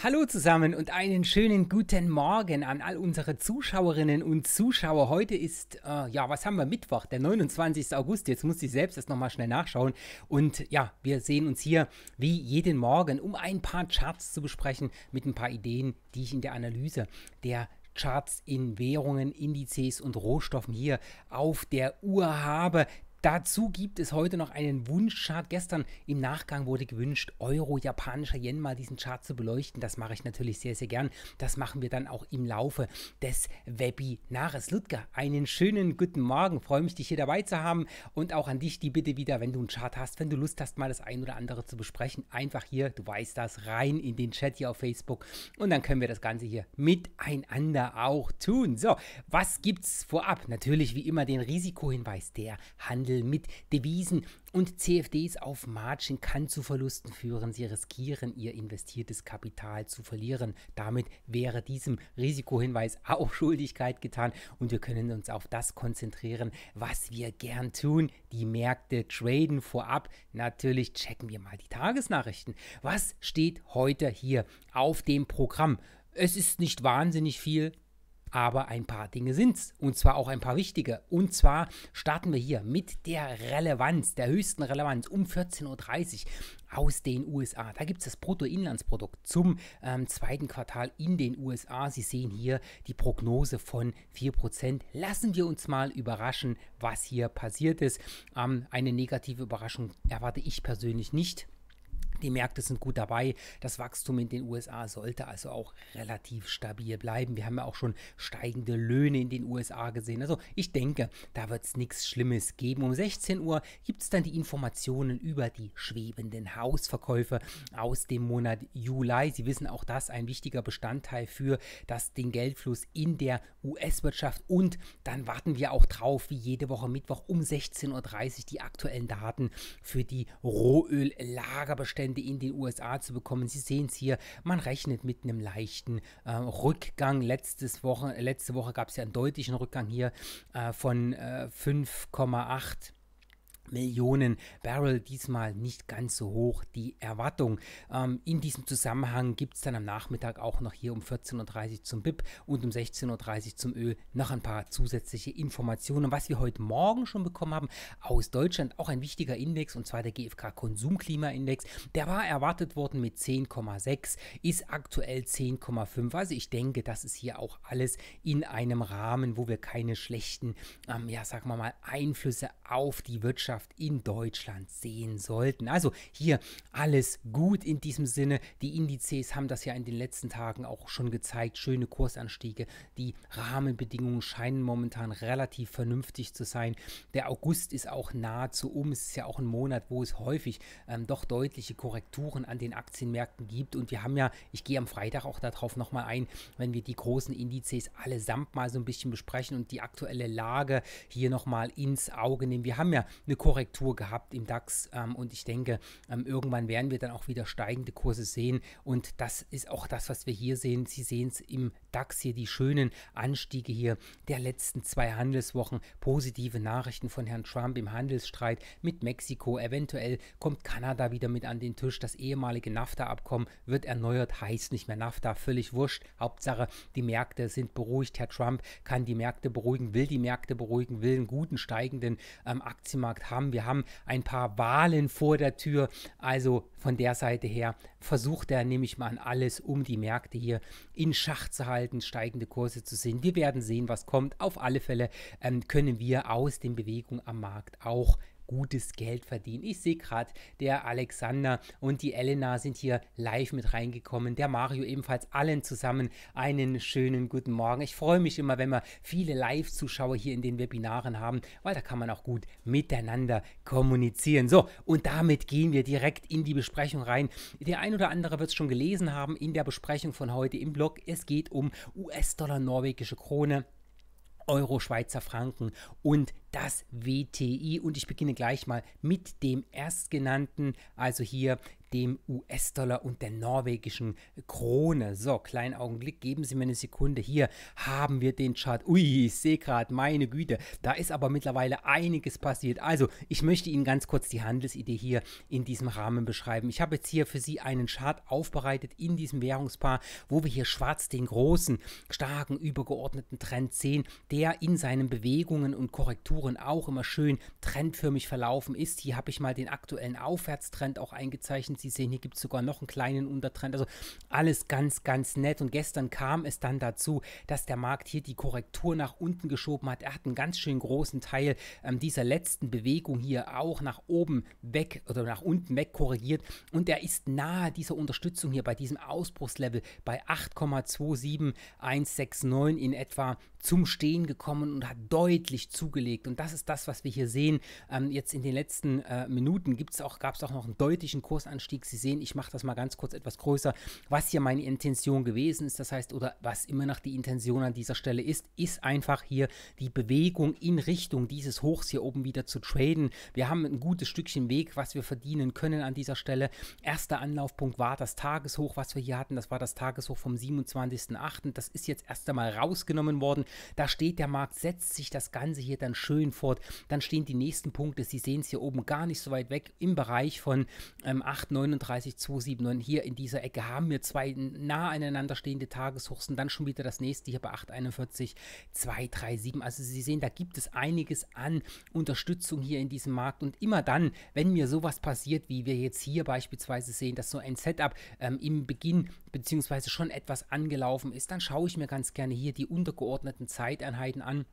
Hallo zusammen und einen schönen guten Morgen an all unsere Zuschauerinnen und Zuschauer. Heute ist, äh, ja, was haben wir, Mittwoch, der 29. August. Jetzt muss ich selbst das nochmal schnell nachschauen. Und ja, wir sehen uns hier wie jeden Morgen, um ein paar Charts zu besprechen mit ein paar Ideen, die ich in der Analyse der Charts in Währungen, Indizes und Rohstoffen hier auf der Uhr habe. Dazu gibt es heute noch einen Wunschchart. Gestern im Nachgang wurde gewünscht, Euro, japanischer Yen mal diesen Chart zu beleuchten. Das mache ich natürlich sehr, sehr gern. Das machen wir dann auch im Laufe des Webinars. Ludger, einen schönen guten Morgen. Freue mich, dich hier dabei zu haben. Und auch an dich die Bitte wieder, wenn du einen Chart hast, wenn du Lust hast, mal das ein oder andere zu besprechen. Einfach hier, du weißt das, rein in den Chat hier auf Facebook. Und dann können wir das Ganze hier miteinander auch tun. So, was gibt's vorab? Natürlich wie immer den Risikohinweis. Der Handel Handel mit Devisen und CFDs auf Margin kann zu Verlusten führen. Sie riskieren, ihr investiertes Kapital zu verlieren. Damit wäre diesem Risikohinweis auch Schuldigkeit getan und wir können uns auf das konzentrieren, was wir gern tun. Die Märkte traden vorab. Natürlich checken wir mal die Tagesnachrichten. Was steht heute hier auf dem Programm? Es ist nicht wahnsinnig viel, aber ein paar Dinge sind es. und zwar auch ein paar wichtige. Und zwar starten wir hier mit der Relevanz, der höchsten Relevanz um 14.30 Uhr aus den USA. Da gibt es das Bruttoinlandsprodukt zum ähm, zweiten Quartal in den USA. Sie sehen hier die Prognose von 4%. Lassen wir uns mal überraschen, was hier passiert ist. Ähm, eine negative Überraschung erwarte ich persönlich nicht. Die Märkte sind gut dabei. Das Wachstum in den USA sollte also auch relativ stabil bleiben. Wir haben ja auch schon steigende Löhne in den USA gesehen. Also ich denke, da wird es nichts Schlimmes geben. Um 16 Uhr gibt es dann die Informationen über die schwebenden Hausverkäufe aus dem Monat Juli. Sie wissen auch das ein wichtiger Bestandteil für das, den Geldfluss in der US-Wirtschaft. Und dann warten wir auch drauf, wie jede Woche Mittwoch um 16.30 Uhr die aktuellen Daten für die rohöl Zustände in den USA zu bekommen. Sie sehen es hier, man rechnet mit einem leichten äh, Rückgang. Letztes Woche, letzte Woche gab es ja einen deutlichen Rückgang hier äh, von äh, 5,8 Millionen Barrel, diesmal nicht ganz so hoch die Erwartung. Ähm, in diesem Zusammenhang gibt es dann am Nachmittag auch noch hier um 14.30 Uhr zum BIP und um 16.30 Uhr zum Öl noch ein paar zusätzliche Informationen. Was wir heute Morgen schon bekommen haben aus Deutschland, auch ein wichtiger Index und zwar der GfK Konsumklimaindex, der war erwartet worden mit 10,6, ist aktuell 10,5. Also ich denke, das ist hier auch alles in einem Rahmen, wo wir keine schlechten, ähm, ja sagen wir mal, Einflüsse auf die Wirtschaft Weltmeisterschaft in Deutschland sehen sollten. Also hier alles gut in diesem Sinne. Die Indizes haben das ja in den letzten Tagen auch schon gezeigt. Schöne Kursanstiege. Die Rahmenbedingungen scheinen momentan relativ vernünftig zu sein. Der August ist auch nahezu um. Es ist ja auch ein Monat, wo es häufig ähm, doch deutliche Korrekturen an den Aktienmärkten gibt. Und wir haben ja, ich gehe am Freitag auch darauf nochmal ein, wenn wir die großen Indizes allesamt mal so ein bisschen besprechen und die aktuelle Lage hier nochmal ins Auge nehmen. Wir haben ja eine Korrektur Korrektur gehabt im DAX ähm, und ich denke, ähm, irgendwann werden wir dann auch wieder steigende Kurse sehen und das ist auch das, was wir hier sehen. Sie sehen es im DAX hier, die schönen Anstiege hier der letzten zwei Handelswochen, positive Nachrichten von Herrn Trump im Handelsstreit mit Mexiko, eventuell kommt Kanada wieder mit an den Tisch, das ehemalige NAFTA-Abkommen wird erneuert, heißt nicht mehr NAFTA, völlig wurscht, Hauptsache die Märkte sind beruhigt, Herr Trump kann die Märkte beruhigen, will die Märkte beruhigen, will einen guten steigenden ähm, Aktienmarkt haben, haben. Wir haben ein paar Wahlen vor der Tür. Also von der Seite her versucht er, nehme ich mal an, alles, um die Märkte hier in Schach zu halten, steigende Kurse zu sehen. Wir werden sehen, was kommt. Auf alle Fälle ähm, können wir aus den Bewegungen am Markt auch gutes Geld verdienen. Ich sehe gerade, der Alexander und die Elena sind hier live mit reingekommen. Der Mario ebenfalls allen zusammen einen schönen guten Morgen. Ich freue mich immer, wenn wir viele Live-Zuschauer hier in den Webinaren haben, weil da kann man auch gut miteinander kommunizieren. So, und damit gehen wir direkt in die Besprechung rein. Der ein oder andere wird es schon gelesen haben in der Besprechung von heute im Blog. Es geht um US-Dollar norwegische Krone. Euro, Schweizer Franken und das WTI. Und ich beginne gleich mal mit dem erstgenannten, also hier dem US-Dollar und der norwegischen Krone. So, kleinen Augenblick, geben Sie mir eine Sekunde. Hier haben wir den Chart. Ui, ich sehe gerade, meine Güte, da ist aber mittlerweile einiges passiert. Also, ich möchte Ihnen ganz kurz die Handelsidee hier in diesem Rahmen beschreiben. Ich habe jetzt hier für Sie einen Chart aufbereitet in diesem Währungspaar, wo wir hier schwarz den großen, starken, übergeordneten Trend sehen, der in seinen Bewegungen und Korrekturen auch immer schön trendförmig verlaufen ist. Hier habe ich mal den aktuellen Aufwärtstrend auch eingezeichnet Sie sehen, hier gibt es sogar noch einen kleinen Untertrend. Also alles ganz, ganz nett. Und gestern kam es dann dazu, dass der Markt hier die Korrektur nach unten geschoben hat. Er hat einen ganz schön großen Teil ähm, dieser letzten Bewegung hier auch nach oben weg oder nach unten weg korrigiert. Und er ist nahe dieser Unterstützung hier bei diesem Ausbruchslevel bei 8,27169 in etwa zum Stehen gekommen und hat deutlich zugelegt. Und das ist das, was wir hier sehen. Ähm, jetzt in den letzten äh, Minuten gab es auch noch einen deutlichen Kursanstieg Aufstieg. Sie sehen, ich mache das mal ganz kurz etwas größer, was hier meine Intention gewesen ist. Das heißt, oder was immer noch die Intention an dieser Stelle ist, ist einfach hier die Bewegung in Richtung dieses Hochs hier oben wieder zu traden. Wir haben ein gutes Stückchen Weg, was wir verdienen können an dieser Stelle. Erster Anlaufpunkt war das Tageshoch, was wir hier hatten. Das war das Tageshoch vom 27.08. Das ist jetzt erst einmal rausgenommen worden. Da steht der Markt, setzt sich das Ganze hier dann schön fort. Dann stehen die nächsten Punkte. Sie sehen es hier oben gar nicht so weit weg im Bereich von ähm, 8, 39279 hier in dieser Ecke haben wir zwei nah aneinander stehende und dann schon wieder das nächste hier bei 841,237. Also Sie sehen, da gibt es einiges an Unterstützung hier in diesem Markt und immer dann, wenn mir sowas passiert, wie wir jetzt hier beispielsweise sehen, dass so ein Setup ähm, im Beginn bzw. schon etwas angelaufen ist, dann schaue ich mir ganz gerne hier die untergeordneten Zeiteinheiten an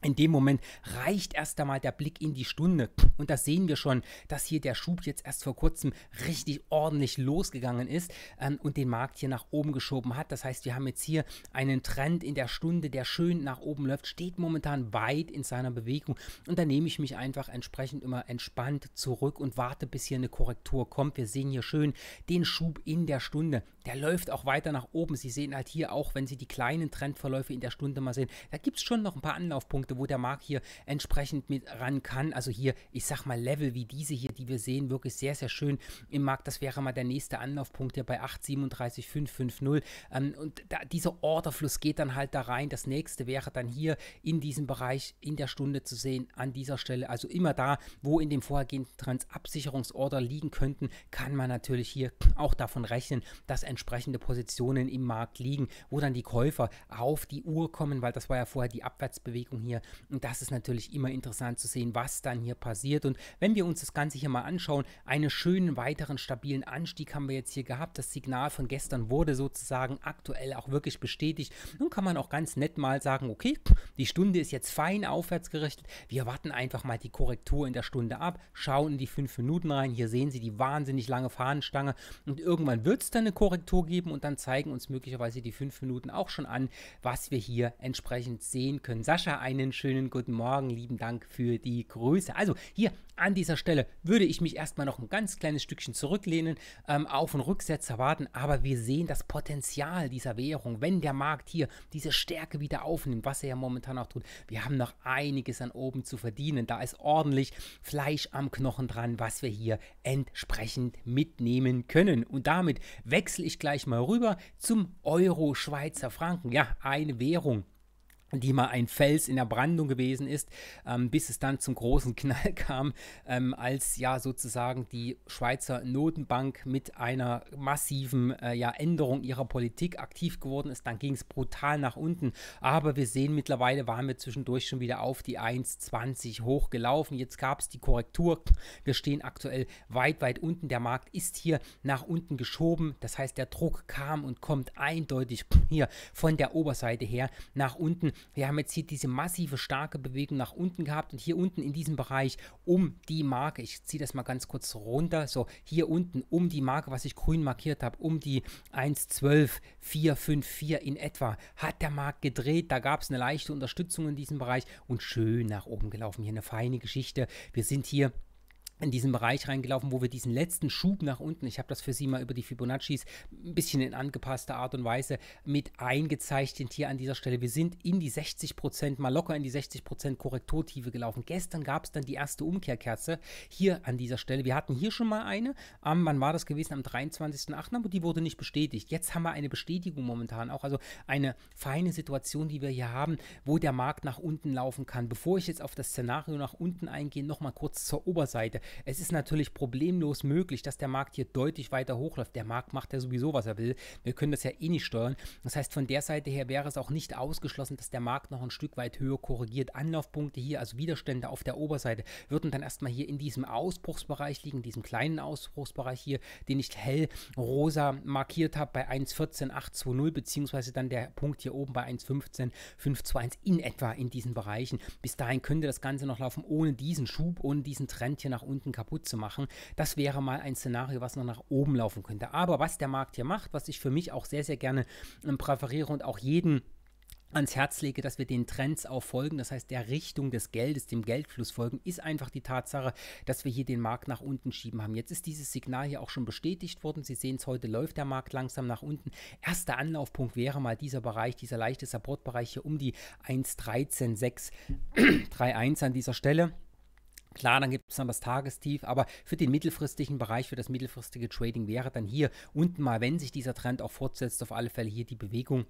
in dem Moment reicht erst einmal der Blick in die Stunde. Und da sehen wir schon, dass hier der Schub jetzt erst vor kurzem richtig ordentlich losgegangen ist ähm, und den Markt hier nach oben geschoben hat. Das heißt, wir haben jetzt hier einen Trend in der Stunde, der schön nach oben läuft, steht momentan weit in seiner Bewegung. Und da nehme ich mich einfach entsprechend immer entspannt zurück und warte, bis hier eine Korrektur kommt. Wir sehen hier schön den Schub in der Stunde der läuft auch weiter nach oben. Sie sehen halt hier auch, wenn Sie die kleinen Trendverläufe in der Stunde mal sehen, da gibt es schon noch ein paar Anlaufpunkte, wo der Markt hier entsprechend mit ran kann. Also hier, ich sag mal, Level wie diese hier, die wir sehen, wirklich sehr, sehr schön im Markt. Das wäre mal der nächste Anlaufpunkt hier bei 837,550. Ähm, und da, dieser Orderfluss geht dann halt da rein. Das nächste wäre dann hier in diesem Bereich in der Stunde zu sehen, an dieser Stelle. Also immer da, wo in dem vorhergehenden Absicherungsorder liegen könnten, kann man natürlich hier auch davon rechnen, dass ein entsprechende Positionen im Markt liegen, wo dann die Käufer auf die Uhr kommen, weil das war ja vorher die Abwärtsbewegung hier. Und das ist natürlich immer interessant zu sehen, was dann hier passiert. Und wenn wir uns das Ganze hier mal anschauen, einen schönen weiteren stabilen Anstieg haben wir jetzt hier gehabt. Das Signal von gestern wurde sozusagen aktuell auch wirklich bestätigt. Nun kann man auch ganz nett mal sagen, okay, die Stunde ist jetzt fein aufwärts gerichtet. Wir warten einfach mal die Korrektur in der Stunde ab, schauen in die 5 Minuten rein. Hier sehen Sie die wahnsinnig lange Fahnenstange und irgendwann wird es dann eine Korrektur Korrektur geben und dann zeigen uns möglicherweise die fünf Minuten auch schon an, was wir hier entsprechend sehen können. Sascha, einen schönen guten Morgen, lieben Dank für die Grüße. Also hier an dieser Stelle würde ich mich erstmal noch ein ganz kleines Stückchen zurücklehnen, ähm, auf und Rücksetzer warten, aber wir sehen das Potenzial dieser Währung, wenn der Markt hier diese Stärke wieder aufnimmt, was er ja momentan auch tut. Wir haben noch einiges an oben zu verdienen. Da ist ordentlich Fleisch am Knochen dran, was wir hier entsprechend mitnehmen können. Und damit wechsle ich ich gleich mal rüber zum Euro-Schweizer Franken. Ja, eine Währung die mal ein Fels in der Brandung gewesen ist, ähm, bis es dann zum großen Knall kam, ähm, als ja sozusagen die Schweizer Notenbank mit einer massiven äh, ja, Änderung ihrer Politik aktiv geworden ist. Dann ging es brutal nach unten. Aber wir sehen mittlerweile, waren wir zwischendurch schon wieder auf die 1,20 hochgelaufen. Jetzt gab es die Korrektur. Wir stehen aktuell weit, weit unten. Der Markt ist hier nach unten geschoben. Das heißt, der Druck kam und kommt eindeutig hier von der Oberseite her nach unten wir haben jetzt hier diese massive, starke Bewegung nach unten gehabt und hier unten in diesem Bereich um die Marke, ich ziehe das mal ganz kurz runter, so hier unten um die Marke, was ich grün markiert habe, um die 1.12.454 in etwa, hat der Markt gedreht, da gab es eine leichte Unterstützung in diesem Bereich und schön nach oben gelaufen, hier eine feine Geschichte, wir sind hier in diesen Bereich reingelaufen, wo wir diesen letzten Schub nach unten, ich habe das für Sie mal über die Fibonaccis ein bisschen in angepasster Art und Weise mit eingezeichnet hier an dieser Stelle. Wir sind in die 60%, mal locker in die 60% Korrekturtiefe gelaufen. Gestern gab es dann die erste Umkehrkerze hier an dieser Stelle. Wir hatten hier schon mal eine, am, wann war das gewesen? Am 23.08., aber die wurde nicht bestätigt. Jetzt haben wir eine Bestätigung momentan auch, also eine feine Situation, die wir hier haben, wo der Markt nach unten laufen kann. Bevor ich jetzt auf das Szenario nach unten eingehe, nochmal kurz zur Oberseite. Es ist natürlich problemlos möglich, dass der Markt hier deutlich weiter hochläuft. Der Markt macht ja sowieso, was er will. Wir können das ja eh nicht steuern. Das heißt, von der Seite her wäre es auch nicht ausgeschlossen, dass der Markt noch ein Stück weit höher korrigiert. Anlaufpunkte hier, also Widerstände auf der Oberseite, würden dann erstmal hier in diesem Ausbruchsbereich liegen, diesem kleinen Ausbruchsbereich hier, den ich hell rosa markiert habe bei 1,14820, beziehungsweise dann der Punkt hier oben bei 1,15521 in etwa in diesen Bereichen. Bis dahin könnte das Ganze noch laufen, ohne diesen Schub, ohne diesen Trend hier nach unten Kunden kaputt zu machen. Das wäre mal ein Szenario, was noch nach oben laufen könnte. Aber was der Markt hier macht, was ich für mich auch sehr, sehr gerne ähm, präferiere und auch jeden ans Herz lege, dass wir den Trends auch folgen, das heißt der Richtung des Geldes, dem Geldfluss folgen, ist einfach die Tatsache, dass wir hier den Markt nach unten schieben haben. Jetzt ist dieses Signal hier auch schon bestätigt worden. Sie sehen es heute, läuft der Markt langsam nach unten. Erster Anlaufpunkt wäre mal dieser Bereich, dieser leichte Supportbereich hier um die 1.13.631 an dieser Stelle. Klar, dann gibt es dann das Tagestief, aber für den mittelfristigen Bereich, für das mittelfristige Trading wäre dann hier unten mal, wenn sich dieser Trend auch fortsetzt, auf alle Fälle hier die Bewegung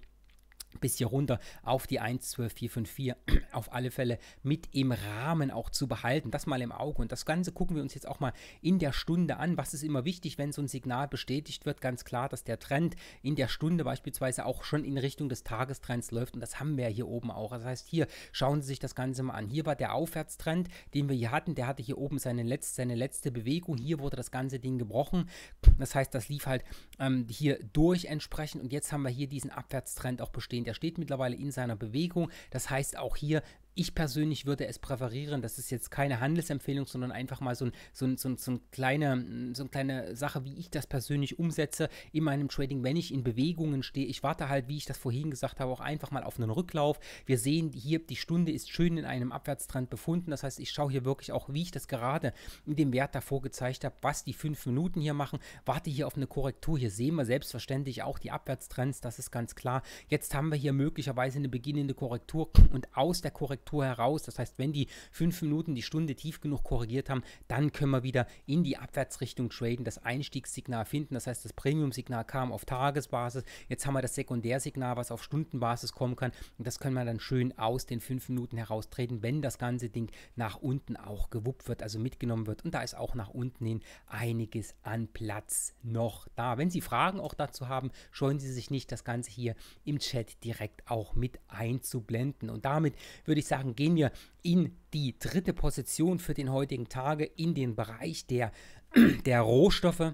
bis hier runter auf die 1.12.454 auf alle Fälle mit im Rahmen auch zu behalten. Das mal im Auge. Und das Ganze gucken wir uns jetzt auch mal in der Stunde an. Was ist immer wichtig, wenn so ein Signal bestätigt wird? Ganz klar, dass der Trend in der Stunde beispielsweise auch schon in Richtung des Tagestrends läuft. Und das haben wir hier oben auch. Das heißt, hier schauen Sie sich das Ganze mal an. Hier war der Aufwärtstrend, den wir hier hatten. Der hatte hier oben seine letzte, seine letzte Bewegung. Hier wurde das ganze Ding gebrochen. Das heißt, das lief halt ähm, hier durch entsprechend. Und jetzt haben wir hier diesen Abwärtstrend auch bestätigt erwähnt. Er steht mittlerweile in seiner Bewegung. Das heißt, auch hier ich persönlich würde es präferieren, das ist jetzt keine Handelsempfehlung, sondern einfach mal so, ein, so, ein, so, ein, so, ein kleine, so eine kleine Sache, wie ich das persönlich umsetze in meinem Trading, wenn ich in Bewegungen stehe. Ich warte halt, wie ich das vorhin gesagt habe, auch einfach mal auf einen Rücklauf. Wir sehen hier, die Stunde ist schön in einem Abwärtstrend befunden. Das heißt, ich schaue hier wirklich auch, wie ich das gerade in dem Wert davor gezeigt habe, was die fünf Minuten hier machen. Warte hier auf eine Korrektur. Hier sehen wir selbstverständlich auch die Abwärtstrends, das ist ganz klar. Jetzt haben wir hier möglicherweise eine beginnende Korrektur und aus der Korrektur Korrektur heraus. Das heißt, wenn die fünf Minuten die Stunde tief genug korrigiert haben, dann können wir wieder in die Abwärtsrichtung traden, das Einstiegssignal finden. Das heißt, das Premium-Signal kam auf Tagesbasis. Jetzt haben wir das Sekundärsignal, was auf Stundenbasis kommen kann. Und das können wir dann schön aus den fünf Minuten heraus treten, wenn das ganze Ding nach unten auch gewuppt wird, also mitgenommen wird. Und da ist auch nach unten hin einiges an Platz noch da. Wenn Sie Fragen auch dazu haben, scheuen Sie sich nicht, das Ganze hier im Chat direkt auch mit einzublenden. Und damit würde ich sagen, gehen wir in die dritte Position für den heutigen Tage, in den Bereich der, der Rohstoffe.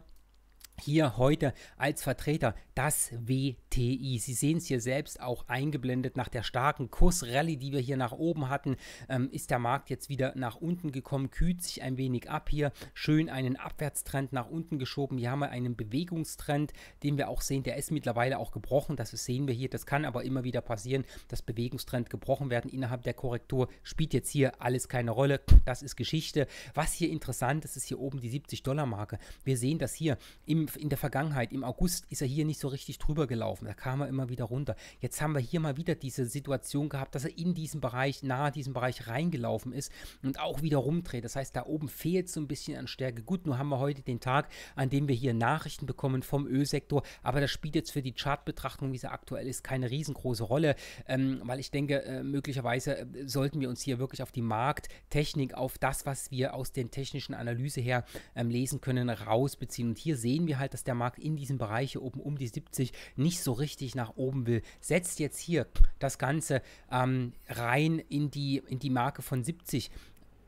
Hier heute als Vertreter das W STI. Sie sehen es hier selbst auch eingeblendet. Nach der starken Kursrallye, die wir hier nach oben hatten, ähm, ist der Markt jetzt wieder nach unten gekommen, kühlt sich ein wenig ab hier. Schön einen Abwärtstrend nach unten geschoben. Hier haben wir einen Bewegungstrend, den wir auch sehen. Der ist mittlerweile auch gebrochen. Das sehen wir hier. Das kann aber immer wieder passieren, dass Bewegungstrend gebrochen werden innerhalb der Korrektur. Spielt jetzt hier alles keine Rolle. Das ist Geschichte. Was hier interessant ist, ist hier oben die 70-Dollar-Marke. Wir sehen das hier im, in der Vergangenheit. Im August ist er hier nicht so richtig drüber gelaufen. Da kam er immer wieder runter. Jetzt haben wir hier mal wieder diese Situation gehabt, dass er in diesen Bereich, nahe diesem Bereich reingelaufen ist und auch wieder rumdreht. Das heißt, da oben fehlt so ein bisschen an Stärke. Gut, nur haben wir heute den Tag, an dem wir hier Nachrichten bekommen vom Ölsektor, aber das spielt jetzt für die Chartbetrachtung, wie sie aktuell ist, keine riesengroße Rolle, ähm, weil ich denke, äh, möglicherweise äh, sollten wir uns hier wirklich auf die Markttechnik, auf das, was wir aus den technischen Analyse her ähm, lesen können, rausbeziehen. Und hier sehen wir halt, dass der Markt in diesen Bereich hier oben um die 70 nicht so richtig nach oben will, setzt jetzt hier das Ganze ähm, rein in die, in die Marke von 70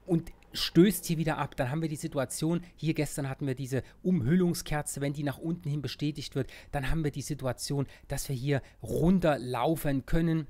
und stößt hier wieder ab. Dann haben wir die Situation, hier gestern hatten wir diese Umhüllungskerze, wenn die nach unten hin bestätigt wird, dann haben wir die Situation, dass wir hier runterlaufen können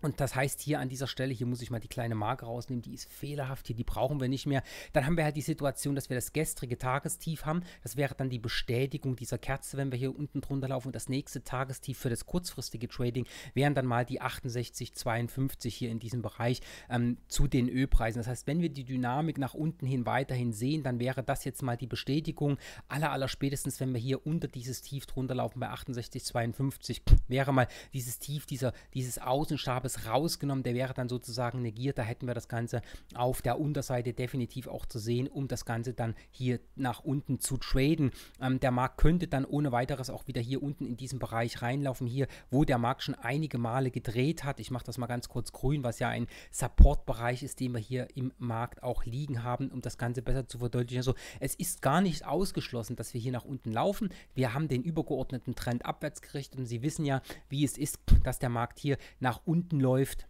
und das heißt hier an dieser Stelle, hier muss ich mal die kleine Marke rausnehmen, die ist fehlerhaft, hier die brauchen wir nicht mehr. Dann haben wir halt die Situation, dass wir das gestrige Tagestief haben. Das wäre dann die Bestätigung dieser Kerze, wenn wir hier unten drunter laufen. Und das nächste Tagestief für das kurzfristige Trading wären dann mal die 68,52 hier in diesem Bereich ähm, zu den Ölpreisen. Das heißt, wenn wir die Dynamik nach unten hin weiterhin sehen, dann wäre das jetzt mal die Bestätigung aller, aller spätestens, wenn wir hier unter dieses Tief drunter laufen bei 68,52, wäre mal dieses Tief, dieser, dieses Außenstab Farbes rausgenommen, der wäre dann sozusagen negiert. Da hätten wir das Ganze auf der Unterseite definitiv auch zu sehen, um das Ganze dann hier nach unten zu traden. Ähm, der Markt könnte dann ohne weiteres auch wieder hier unten in diesen Bereich reinlaufen, hier, wo der Markt schon einige Male gedreht hat. Ich mache das mal ganz kurz grün, was ja ein Supportbereich ist, den wir hier im Markt auch liegen haben, um das Ganze besser zu verdeutlichen. Also es ist gar nicht ausgeschlossen, dass wir hier nach unten laufen. Wir haben den übergeordneten Trend abwärts gerichtet und Sie wissen ja, wie es ist, dass der Markt hier nach unten läuft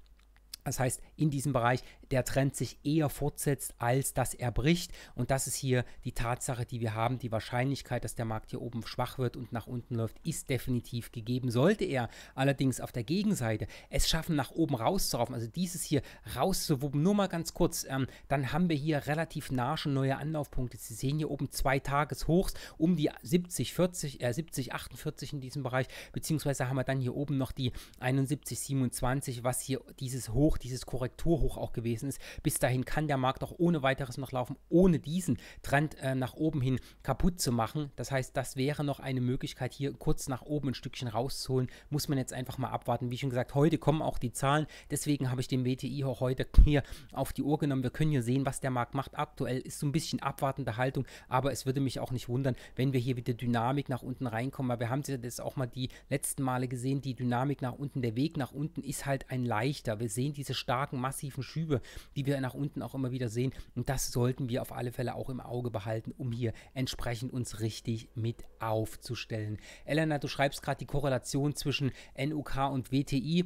das heißt, in diesem Bereich der Trend sich eher fortsetzt, als dass er bricht. Und das ist hier die Tatsache, die wir haben. Die Wahrscheinlichkeit, dass der Markt hier oben schwach wird und nach unten läuft, ist definitiv gegeben. Sollte er allerdings auf der Gegenseite es schaffen, nach oben rauszuraufen, also dieses hier rauszuwuppen, nur mal ganz kurz, ähm, dann haben wir hier relativ nah schon neue Anlaufpunkte. Sie sehen hier oben zwei Tageshochs um die 70, 40, äh 70, 48 in diesem Bereich, beziehungsweise haben wir dann hier oben noch die 71, 27, was hier dieses Hoch dieses Korrekturhoch auch gewesen ist. Bis dahin kann der Markt auch ohne weiteres noch laufen, ohne diesen Trend äh, nach oben hin kaputt zu machen. Das heißt, das wäre noch eine Möglichkeit, hier kurz nach oben ein Stückchen rauszuholen. Muss man jetzt einfach mal abwarten. Wie schon gesagt, heute kommen auch die Zahlen. Deswegen habe ich den WTI auch heute hier auf die Uhr genommen. Wir können hier sehen, was der Markt macht. Aktuell ist so ein bisschen abwartende Haltung, aber es würde mich auch nicht wundern, wenn wir hier wieder Dynamik nach unten reinkommen. Weil wir haben das auch mal die letzten Male gesehen. Die Dynamik nach unten, der Weg nach unten ist halt ein leichter. Wir sehen diese diese starken, massiven Schübe, die wir nach unten auch immer wieder sehen. Und das sollten wir auf alle Fälle auch im Auge behalten, um hier entsprechend uns richtig mit aufzustellen. Elena, du schreibst gerade die Korrelation zwischen NUK und WTI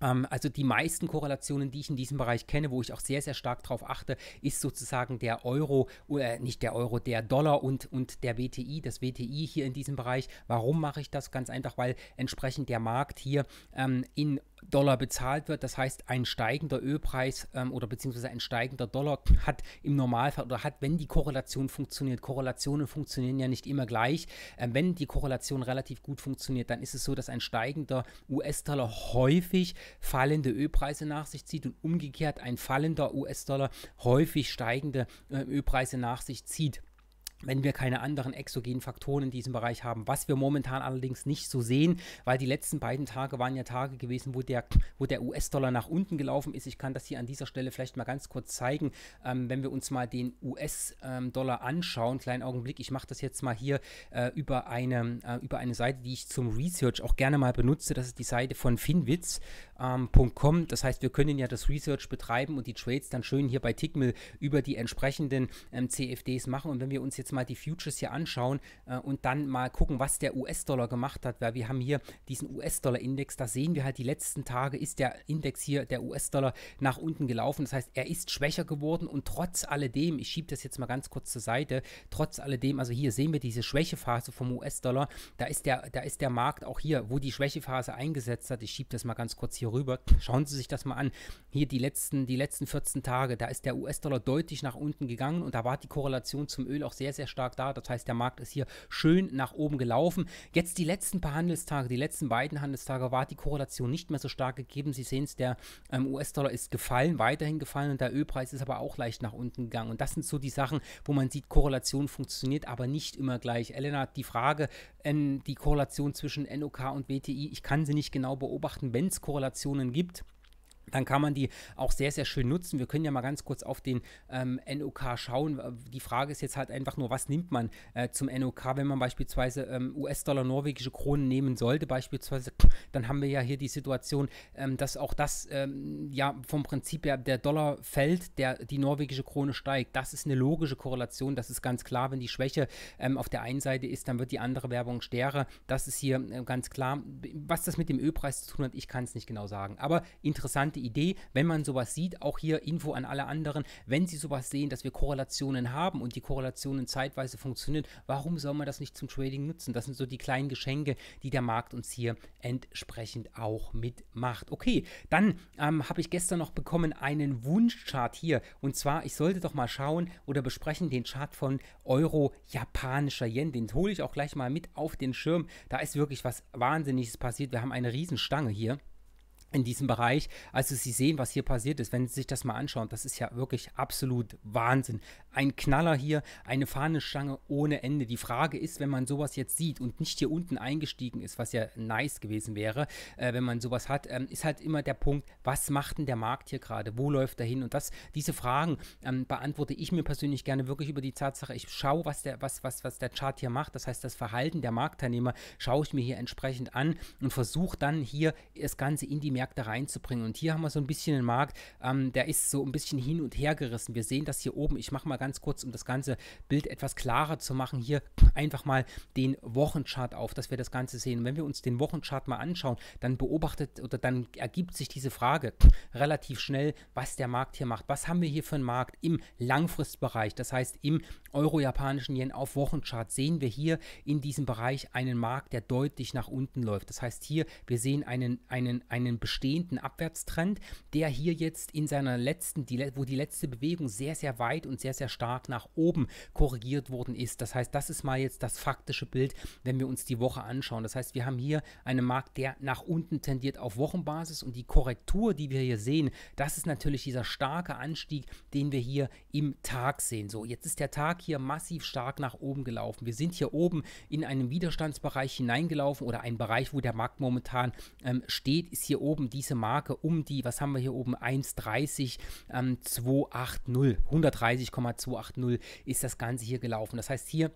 ähm, also die meisten Korrelationen, die ich in diesem Bereich kenne, wo ich auch sehr, sehr stark drauf achte, ist sozusagen der Euro, äh, nicht der Euro, der Dollar und, und der WTI, das WTI hier in diesem Bereich. Warum mache ich das? Ganz einfach, weil entsprechend der Markt hier ähm, in Dollar bezahlt wird. Das heißt, ein steigender Ölpreis ähm, oder beziehungsweise ein steigender Dollar hat im Normalfall oder hat, wenn die Korrelation funktioniert, Korrelationen funktionieren ja nicht immer gleich. Ähm, wenn die Korrelation relativ gut funktioniert, dann ist es so, dass ein steigender US-Dollar häufig fallende Ölpreise nach sich zieht und umgekehrt ein fallender US-Dollar häufig steigende äh, Ölpreise nach sich zieht wenn wir keine anderen exogenen Faktoren in diesem Bereich haben. Was wir momentan allerdings nicht so sehen, weil die letzten beiden Tage waren ja Tage gewesen, wo der, wo der US-Dollar nach unten gelaufen ist. Ich kann das hier an dieser Stelle vielleicht mal ganz kurz zeigen, ähm, wenn wir uns mal den US-Dollar ähm, anschauen. Kleinen Augenblick, ich mache das jetzt mal hier äh, über, eine, äh, über eine Seite, die ich zum Research auch gerne mal benutze. Das ist die Seite von finwitz.com. Ähm, das heißt, wir können ja das Research betreiben und die Trades dann schön hier bei Tickmill über die entsprechenden ähm, CFDs machen. Und wenn wir uns jetzt mal die Futures hier anschauen äh, und dann mal gucken, was der US-Dollar gemacht hat, weil wir haben hier diesen US-Dollar-Index, da sehen wir halt die letzten Tage ist der Index hier, der US-Dollar, nach unten gelaufen. Das heißt, er ist schwächer geworden und trotz alledem, ich schiebe das jetzt mal ganz kurz zur Seite, trotz alledem, also hier sehen wir diese Schwächephase vom US-Dollar, da ist der, da ist der Markt auch hier, wo die Schwächephase eingesetzt hat. Ich schiebe das mal ganz kurz hier rüber. Schauen Sie sich das mal an. Hier die letzten, die letzten 14 Tage, da ist der US-Dollar deutlich nach unten gegangen und da war die Korrelation zum Öl auch sehr, sehr sehr stark da. Das heißt, der Markt ist hier schön nach oben gelaufen. Jetzt die letzten paar Handelstage, die letzten beiden Handelstage war die Korrelation nicht mehr so stark gegeben. Sie sehen es, der ähm, US-Dollar ist gefallen, weiterhin gefallen und der Ölpreis ist aber auch leicht nach unten gegangen. Und das sind so die Sachen, wo man sieht, Korrelation funktioniert, aber nicht immer gleich. Elena, die Frage, ähm, die Korrelation zwischen NOK und WTI, ich kann sie nicht genau beobachten, wenn es Korrelationen gibt dann kann man die auch sehr, sehr schön nutzen. Wir können ja mal ganz kurz auf den ähm, NOK schauen. Die Frage ist jetzt halt einfach nur, was nimmt man äh, zum NOK, wenn man beispielsweise ähm, US-Dollar, norwegische Kronen nehmen sollte, beispielsweise, dann haben wir ja hier die Situation, ähm, dass auch das ähm, ja vom Prinzip her der Dollar fällt, der, die norwegische Krone steigt. Das ist eine logische Korrelation, das ist ganz klar. Wenn die Schwäche ähm, auf der einen Seite ist, dann wird die andere Werbung stärker. Das ist hier äh, ganz klar. Was das mit dem Ölpreis zu tun hat, ich kann es nicht genau sagen. Aber interessant interessante Idee, wenn man sowas sieht, auch hier Info an alle anderen, wenn sie sowas sehen, dass wir Korrelationen haben und die Korrelationen zeitweise funktionieren, warum soll man das nicht zum Trading nutzen? Das sind so die kleinen Geschenke, die der Markt uns hier entsprechend auch mitmacht. Okay, dann ähm, habe ich gestern noch bekommen einen Wunschchart hier und zwar, ich sollte doch mal schauen oder besprechen den Chart von Euro japanischer Yen, den hole ich auch gleich mal mit auf den Schirm. Da ist wirklich was Wahnsinniges passiert. Wir haben eine Riesenstange hier in diesem Bereich. Also Sie sehen, was hier passiert ist, wenn Sie sich das mal anschauen. Das ist ja wirklich absolut Wahnsinn. Ein Knaller hier, eine Fahnenstange ohne Ende. Die Frage ist, wenn man sowas jetzt sieht und nicht hier unten eingestiegen ist, was ja nice gewesen wäre, äh, wenn man sowas hat, ähm, ist halt immer der Punkt, was macht denn der Markt hier gerade? Wo läuft er hin? Und das, diese Fragen ähm, beantworte ich mir persönlich gerne wirklich über die Tatsache. Ich schaue, was der, was, was, was der Chart hier macht. Das heißt, das Verhalten der Marktteilnehmer schaue ich mir hier entsprechend an und versuche dann hier das Ganze in die Märkte Markt reinzubringen. Und hier haben wir so ein bisschen den Markt, ähm, der ist so ein bisschen hin und her gerissen. Wir sehen das hier oben. Ich mache mal ganz kurz, um das ganze Bild etwas klarer zu machen, hier einfach mal den Wochenchart auf, dass wir das Ganze sehen. Und wenn wir uns den Wochenchart mal anschauen, dann beobachtet oder dann ergibt sich diese Frage relativ schnell, was der Markt hier macht. Was haben wir hier für einen Markt im Langfristbereich? Das heißt, im euro-japanischen Yen auf Wochenchart sehen wir hier in diesem Bereich einen Markt, der deutlich nach unten läuft. Das heißt hier, wir sehen einen, einen, einen bestehenden Abwärtstrend, der hier jetzt in seiner letzten, die, wo die letzte Bewegung sehr, sehr weit und sehr, sehr stark nach oben korrigiert worden ist. Das heißt, das ist mal jetzt das faktische Bild, wenn wir uns die Woche anschauen. Das heißt, wir haben hier einen Markt, der nach unten tendiert auf Wochenbasis und die Korrektur, die wir hier sehen, das ist natürlich dieser starke Anstieg, den wir hier im Tag sehen. So, jetzt ist der Tag hier massiv stark nach oben gelaufen. Wir sind hier oben in einen Widerstandsbereich hineingelaufen oder ein Bereich, wo der Markt momentan ähm, steht, ist hier oben diese Marke um die, was haben wir hier oben, 1,30, ähm, 280, 130,280 ist das Ganze hier gelaufen. Das heißt, hier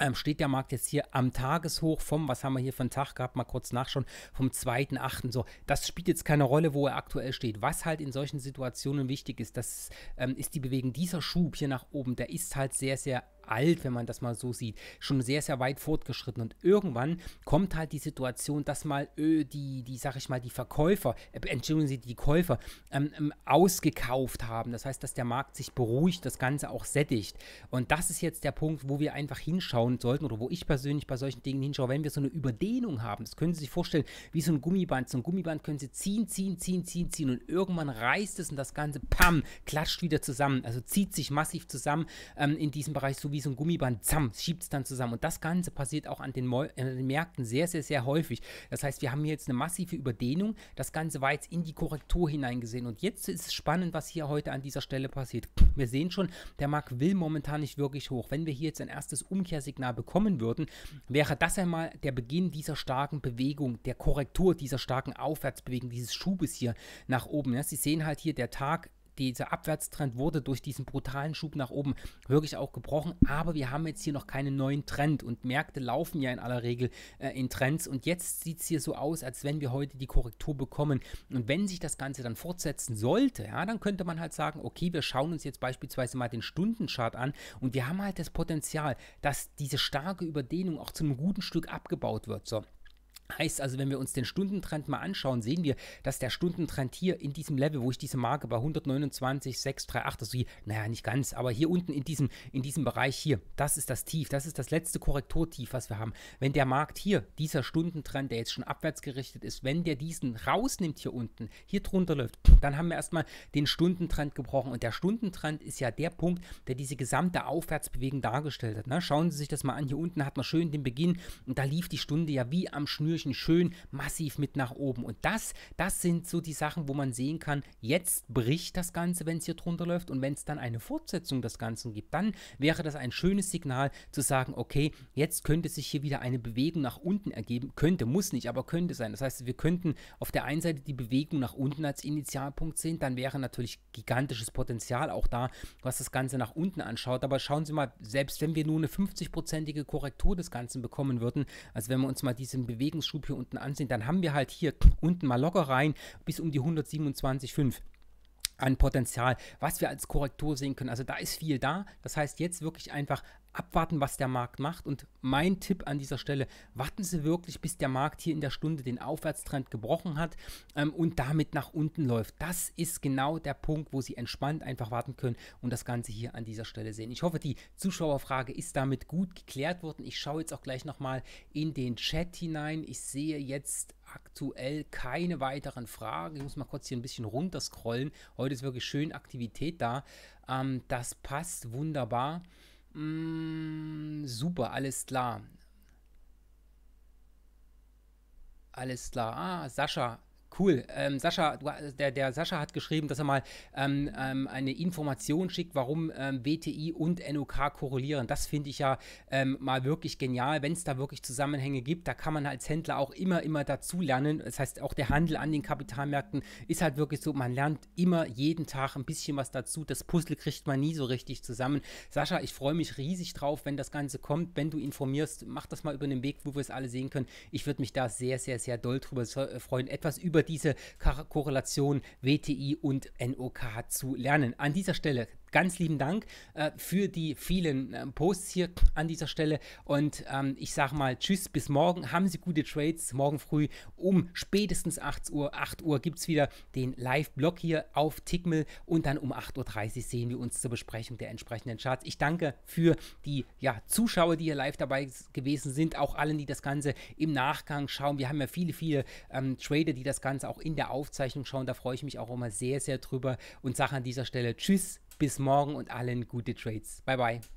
ähm, steht der Markt jetzt hier am Tageshoch vom, was haben wir hier für einen Tag gehabt, mal kurz nachschauen, vom 2.8. So, das spielt jetzt keine Rolle, wo er aktuell steht. Was halt in solchen Situationen wichtig ist, das ähm, ist die Bewegung. Dieser Schub hier nach oben, der ist halt sehr, sehr alt, wenn man das mal so sieht, schon sehr, sehr weit fortgeschritten. Und irgendwann kommt halt die Situation, dass mal äh, die, die, sag ich mal, die Verkäufer, äh, entschuldigen Sie, die Käufer ähm, ähm, ausgekauft haben. Das heißt, dass der Markt sich beruhigt, das Ganze auch sättigt. Und das ist jetzt der Punkt, wo wir einfach hinschauen sollten oder wo ich persönlich bei solchen Dingen hinschaue, wenn wir so eine Überdehnung haben. Das können Sie sich vorstellen, wie so ein Gummiband. So ein Gummiband können Sie ziehen, ziehen, ziehen, ziehen, ziehen und irgendwann reißt es und das Ganze, pam, klatscht wieder zusammen. Also zieht sich massiv zusammen ähm, in diesem Bereich, so wie wie so ein Gummiband, zamm, schiebt es dann zusammen. Und das Ganze passiert auch an den, äh, an den, Märkten sehr, sehr, sehr häufig. Das heißt, wir haben hier jetzt eine massive Überdehnung. Das Ganze war jetzt in die Korrektur hineingesehen. Und jetzt ist es spannend, was hier heute an dieser Stelle passiert. Wir sehen schon, der Markt will momentan nicht wirklich hoch. Wenn wir hier jetzt ein erstes Umkehrsignal bekommen würden, wäre das einmal der Beginn dieser starken Bewegung, der Korrektur, dieser starken Aufwärtsbewegung, dieses Schubes hier nach oben. Ja, Sie sehen halt hier, der Tag dieser Abwärtstrend wurde durch diesen brutalen Schub nach oben wirklich auch gebrochen. Aber wir haben jetzt hier noch keinen neuen Trend und Märkte laufen ja in aller Regel äh, in Trends. Und jetzt sieht es hier so aus, als wenn wir heute die Korrektur bekommen. Und wenn sich das Ganze dann fortsetzen sollte, ja, dann könnte man halt sagen, okay, wir schauen uns jetzt beispielsweise mal den Stundenchart an und wir haben halt das Potenzial, dass diese starke Überdehnung auch zu einem guten Stück abgebaut wird. So. Heißt also, wenn wir uns den Stundentrend mal anschauen, sehen wir, dass der Stundentrend hier in diesem Level, wo ich diese Marke bei 129,638, also hier, naja, nicht ganz, aber hier unten in diesem, in diesem Bereich hier, das ist das Tief, das ist das letzte Korrekturtief, was wir haben. Wenn der Markt hier, dieser Stundentrend, der jetzt schon abwärts gerichtet ist, wenn der diesen rausnimmt hier unten, hier drunter läuft, dann haben wir erstmal den Stundentrend gebrochen. Und der Stundentrend ist ja der Punkt, der diese gesamte Aufwärtsbewegung dargestellt hat. Ne? Schauen Sie sich das mal an, hier unten hat man schön den Beginn und da lief die Stunde ja wie am Schnür Kirchen schön massiv mit nach oben. Und das, das sind so die Sachen, wo man sehen kann, jetzt bricht das Ganze, wenn es hier drunter läuft. Und wenn es dann eine Fortsetzung des Ganzen gibt, dann wäre das ein schönes Signal zu sagen, okay, jetzt könnte sich hier wieder eine Bewegung nach unten ergeben. Könnte, muss nicht, aber könnte sein. Das heißt, wir könnten auf der einen Seite die Bewegung nach unten als Initialpunkt sehen, dann wäre natürlich gigantisches Potenzial auch da, was das Ganze nach unten anschaut. Aber schauen Sie mal, selbst wenn wir nur eine 50-prozentige Korrektur des Ganzen bekommen würden, also wenn wir uns mal diesen Bewegungs Leistungsschub hier unten ansehen, dann haben wir halt hier unten mal locker rein bis um die 127,5 an Potenzial, was wir als Korrektur sehen können. Also da ist viel da. Das heißt, jetzt wirklich einfach abwarten, was der Markt macht. Und mein Tipp an dieser Stelle, warten Sie wirklich, bis der Markt hier in der Stunde den Aufwärtstrend gebrochen hat ähm, und damit nach unten läuft. Das ist genau der Punkt, wo Sie entspannt einfach warten können und das Ganze hier an dieser Stelle sehen. Ich hoffe, die Zuschauerfrage ist damit gut geklärt worden. Ich schaue jetzt auch gleich nochmal in den Chat hinein. Ich sehe jetzt aktuell keine weiteren Fragen. Ich muss mal kurz hier ein bisschen runter scrollen. Heute ist wirklich schön Aktivität da. Ähm, das passt wunderbar. Mm, super, alles klar. Alles klar. Ah, Sascha. Cool. Ähm, Sascha, äh, der, der, Sascha hat geschrieben, dass er mal ähm, ähm, eine Information schickt, warum ähm, WTI und NOK korrelieren. Das finde ich ja ähm, mal wirklich genial, wenn es da wirklich Zusammenhänge gibt. Da kann man als Händler auch immer, immer dazu lernen. Das heißt, auch der Handel an den Kapitalmärkten ist halt wirklich so, man lernt immer jeden Tag ein bisschen was dazu. Das Puzzle kriegt man nie so richtig zusammen. Sascha, ich freue mich riesig drauf, wenn das Ganze kommt. Wenn du informierst, mach das mal über den Weg, wo wir es alle sehen können. Ich würde mich da sehr, sehr, sehr doll drüber äh, freuen. Etwas über diese Korrelation WTI und NOK zu lernen. An dieser Stelle ganz lieben Dank äh, für die vielen äh, Posts hier an dieser Stelle. Und ähm, ich sage mal Tschüss, bis morgen. Haben Sie gute Trades. Morgen früh um spätestens 8 Uhr, 8 Uhr gibt es wieder den Live-Blog hier auf Tickmill. Und dann um 8.30 Uhr sehen wir uns zur Besprechung der entsprechenden Charts. Ich danke für die ja, Zuschauer, die hier live dabei gewesen sind. Auch allen, die das Ganze im Nachgang schauen. Wir haben ja viele, viele ähm, Trader, die das Ganze auch in der Aufzeichnung schauen. Da freue ich mich auch immer sehr, sehr drüber und sage an dieser Stelle Tschüss bis morgen und allen gute Trades. Bye, bye.